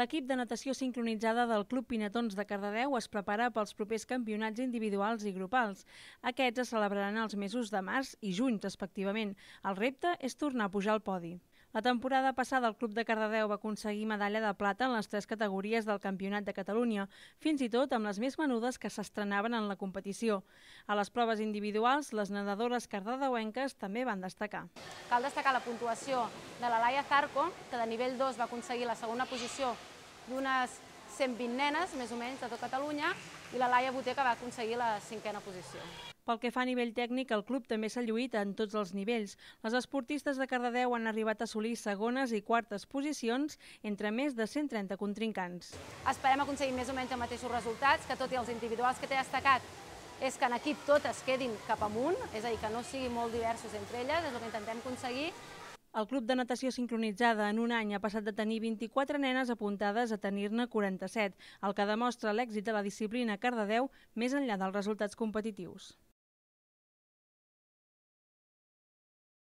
L'equip de natació sincronitzada del Club Pinatons de Cardedeu es prepara pels propers campionats individuals i grupals. Aquests es celebraran els mesos de març i juny, respectivament. El repte és tornar a pujar al podi. La temporada passada el Club de Cardedeu va aconseguir medalla de plata en les tres categories del Campionat de Catalunya, fins i tot amb les més menudes que s'estrenaven en la competició. A les proves individuals, les nedadores cardedeuenques també van destacar. Cal destacar la puntuació de la Laia Zarco, que de nivell 2 va aconseguir la segona posició d'unes 120 nenes, més o menys, de tot Catalunya, i la Laia Boter, que va aconseguir la cinquena posició. Pel que fa a nivell tècnic, el club també s'ha lluit en tots els nivells. Les esportistes de Cardedeu han arribat a assolir segones i quartes posicions entre més de 130 contrincants. Esperem aconseguir més o menys els mateixos resultats, que tot i els individuals que t'he destacat és que en equip totes quedin cap amunt, és a dir, que no siguin molt diversos entre elles, és el que intentem aconseguir, el Club de Natació Sincronitzada en un any ha passat de tenir 24 nenes apuntades a tenir-ne 47, el que demostra l'èxit de la disciplina Cardedeu més enllà dels resultats competitius.